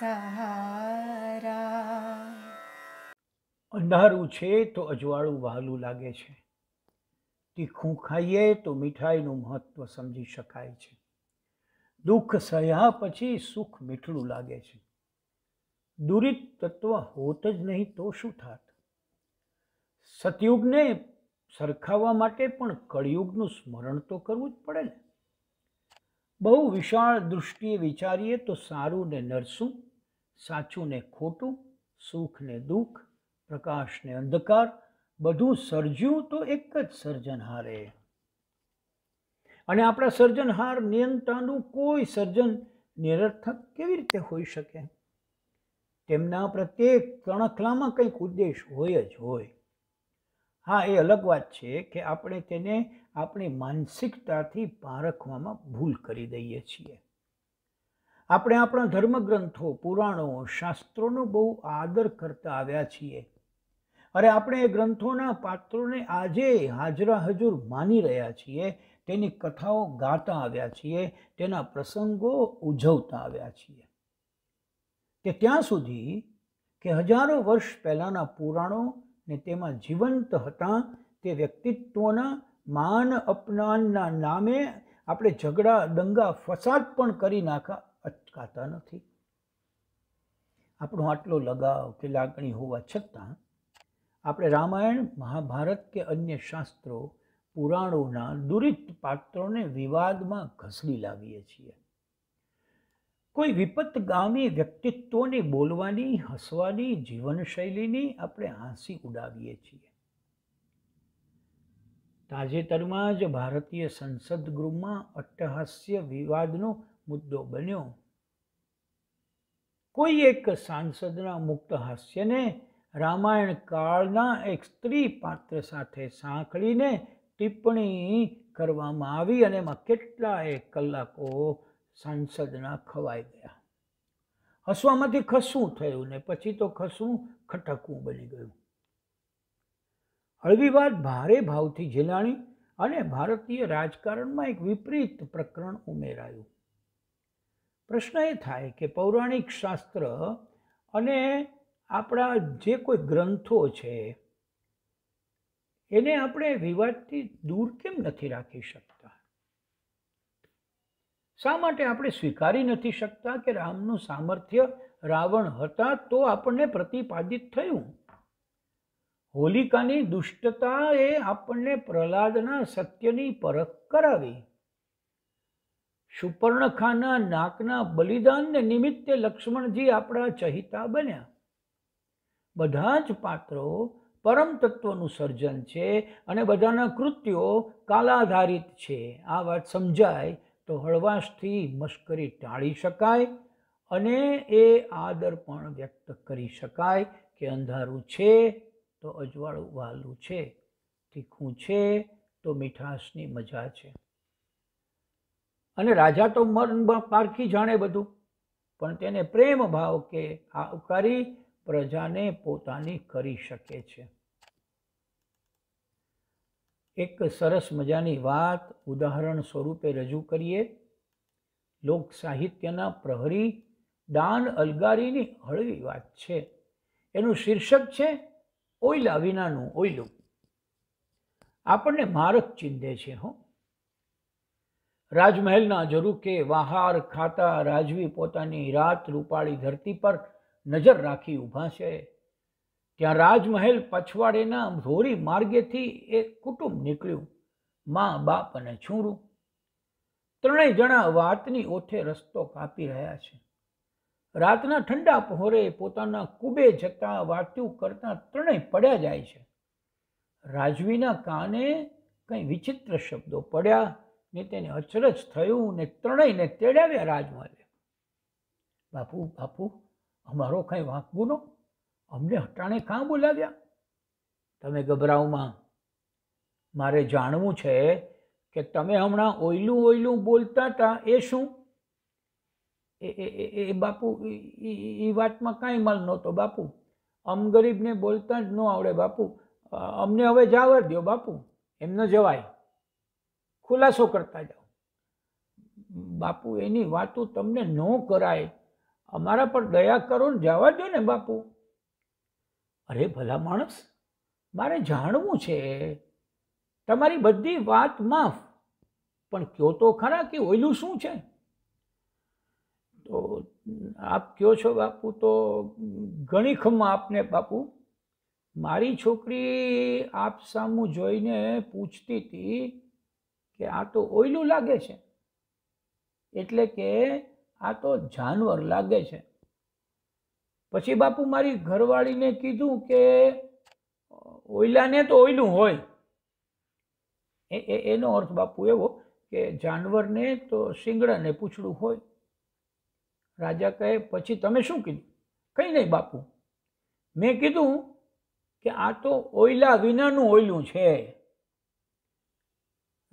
સહારા અંધારું છે તો અજવાળું વહાલું લાગે છે તીખું ખાઈએ તો મીઠાઈનું મહત્ત્વ સમજી શકાય છે દુઃખ સહ્યા પછી સુખ મીઠળું લાગે છે દુરિત તત્વ હોત જ નહીં તો શું થાત સતયુગને સરખાવવા માટે પણ કળિયુગનું સ્મરણ તો કરવું જ પડે ને બહુ વિશાળ દૃષ્ટિએ વિચારીએ તો સારું ને નરસું સાચું ને ખોટું સુખ ને દુઃખ પ્રકાશ ને અંધકાર બધું સર્જ્યું તો એક જ સર્જનહારે અને આપણા સર્જનહાર નિયંત્રણનું કોઈ સર્જન નિરર્થક કેવી રીતે હોઈ શકે તેમના પ્રત્યેક તણખલામાં કંઈક ઉદ્દેશ હોય જ હોય હા એ અલગ વાત છે કે આપણે તેને આપણી માનસિકતાથી પારખવામાં ભૂલ કરી દઈએ છીએ આપણે આપણા ધર્મગ્રંથો પુરાણો શાસ્ત્રોનો બહુ આદર કરતા આવ્યા છીએ અરે આપણે એ ગ્રંથોના પાત્રોને આજે હાજરા હજુર માની રહ્યા છીએ તેની કથાઓ ગાતા આવ્યા છીએ તેના પ્રસંગો ઉજવતા આવ્યા છીએ કે ત્યાં સુધી કે હજારો વર્ષ પહેલાંના પુરાણો ને તેમાં જીવંત હતા તે વ્યક્તિત્વોના માન અપનાનના નામે આપણે ઝઘડા દંગા ફસાદ પણ કરી નાખા અટકાતા નથી આપણો આટલો લગાવ કે લાગણી હોવા છતાં આપણે રામાયણ મહાભારત કે અન્ય શાસ્ત્રો પુરાણોના દુરિત પાત્રોને વિવાદમાં ઘસડી લાવીએ છીએ કોઈ વિપતગામી વ્યક્તિત્વોને બોલવાની હસવાની જીવનશૈલીની આપણે હાંસી ઉડાવીએ છીએ તાજેતરમાં જ ભારતીય સંસદ ગૃહમાં અટ્ટહાસ્ય વિવાદનો મુદ્દો બન્યો કોઈ એક સાંસદના મુક્ત હાસ્યને રામાયણ કાળના એક સ્ત્રી પાત્ર સાથે સાંકળીને ટિપ્પણી કરવામાં આવી અને એમાં કેટલાય કલાકો સાંસદના ખવાઈ ગયા હસવામાંથી ખસવું થયું ને પછી તો ખસવું ખટકવું બની ગયું હળવી વાત ભારે ભાવથી ઝીલાણી અને ભારતીય રાજકારણમાં એક વિપરીત પ્રકરણ ઉમેરાયું પ્રશ્ન એ થાય કે પૌરાણિક શાસ્ત્ર અને આપણા જે કોઈ ગ્રંથો છે એને આપણે વિવાદથી દૂર કેમ નથી રાખી શકતા શા માટે આપણે સ્વીકારી નથી શકતા કે રામનું સામર્થ્ય રાવણ હતા તો આપણને પ્રતિપાદિત થયું હોલિકાની દુષ્ટતા એ આપણને પ્રહલાદના સત્યની પરખ કરાવી સુપર્ણખાના નાકના બલિદાનને નિમિત્તે લક્ષ્મણજી આપણા ચહિતા બન્યા બધા જ પાત્રો પરમ તત્વનું સર્જન છે અને બધાના કૃત્યો કાલાધારિત છે આ વાત સમજાય તો હળવાશથી મશ્કરી ટાળી શકાય અને એ આદર પણ વ્યક્ત કરી શકાય કે અંધારું છે તો અજવાળું વાલું છે તીખું છે તો મીઠાશની મજા છે અને રાજા તો મન પારખી જાણે બધું પણ તેને પ્રેમ ભાવ કે આવકારી પ્રજાને પોતાની કરી શકે છે એક સરસ મજાની વાત ઉદાહરણ સ્વરૂપે રજૂ કરીએ લોક સાહિત્યના પ્રહરી દાન અલગારીની હળવી વાત છે એનું શીર્ષક છે ઓઈલા વિનાનું ઓઈલું આપણને મારક ચીંધે છે હો રાજમહેલના ઝરૂકે વહાર ખાતા રાજવી પોતાની રાત રૂપાળી ધરતી પર નજર રાખી ઊભા છે ત્યાં રાજમહેલ પછવાડેના ધોરી માર્ગેથી એક કુટુંબ નીકળ્યું મા બાપ અને છૂરું ત્રણેય જણા વાતની ઓઠે રસ્તો કાપી રહ્યા છે રાતના ઠંડા પહોરે પોતાના કુબે જતા વાતું કરતા ત્રણેય પડ્યા જાય છે રાજવીના કાને કંઈ વિચિત્ર શબ્દો પડ્યા ને તેને અચરજ થયું ને ત્રણેયને તેડાવ્યા રાજમહેલે બાપુ બાપુ અમારો કાંઈ વાંક ગુનો અમને હટાણે કાં બોલાવ્યા તમે ગભરાવમાં મારે જાણવું છે કે તમે હમણાં ઓઈલું ઓયલું બોલતા હતા એ શું એ એ બાપુ એ વાતમાં કાંઈ મલ નહોતો બાપુ અમ ગરીબને બોલતા જ ન આવડે બાપુ અમને હવે જાવર દો બાપુ એમ ન જવાય ખુલાસો કરતા જાઓ બાપુ એની વાતો તમને ન કરાય અમારા પર દયા કરો ને જવા દો ને બાપુ અરે ભલા માણસ મારે જાણવું છે તમારી બધી વાત માફ પણ કયો તો ખરા કે ઓયલું શું છે તો આપ કયો છો બાપુ તો ઘણી ખમ્મા આપને બાપુ મારી છોકરી આપ સામું જોઈને પૂછતી હતી કે આ તો ઓયલું લાગે છે એટલે કે આ તો જાનવર લાગે છે પછી બાપુ મારી ઘરવાળીને કીધું કે ઓયલાને તો ઓયલું હોય એ એનો અર્થ બાપુ એવો કે જાનવરને તો શિંગડાને પૂછડું હોય રાજા કહે પછી તમે શું કીધું કંઈ નહીં બાપુ મેં કીધું કે આ તો ઓયલા વિનાનું ઓયલું છે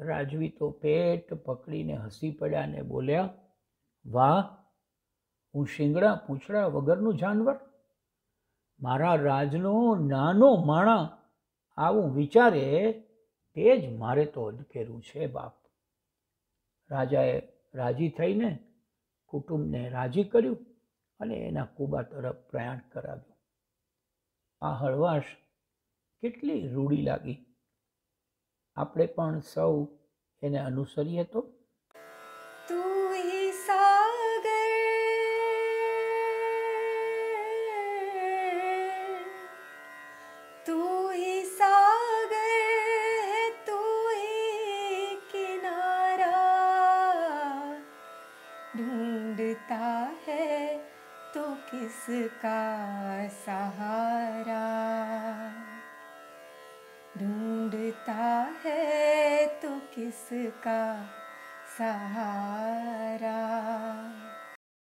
રાજવી તો પેટ પકડીને હસી પડ્યા ને બોલ્યા વાહ હું શિંગડા પૂંછડા વગરનું જાનવર મારા રાજનો નાનો માણા આવું વિચારે તે જ મારે તો અધકેરું છે બાપ રાજાએ રાજી થઈને કુટુંબને રાજી કર્યું અને એના કુબા તરફ પ્રયાણ કરાવ્યું આ હળવાશ કેટલી રૂડી લાગી આપણે પણ સૌ એને અનુસરીએ તો ढूंढता है तो किसका सहारा ढूंढ लगता है तो किसका सहारा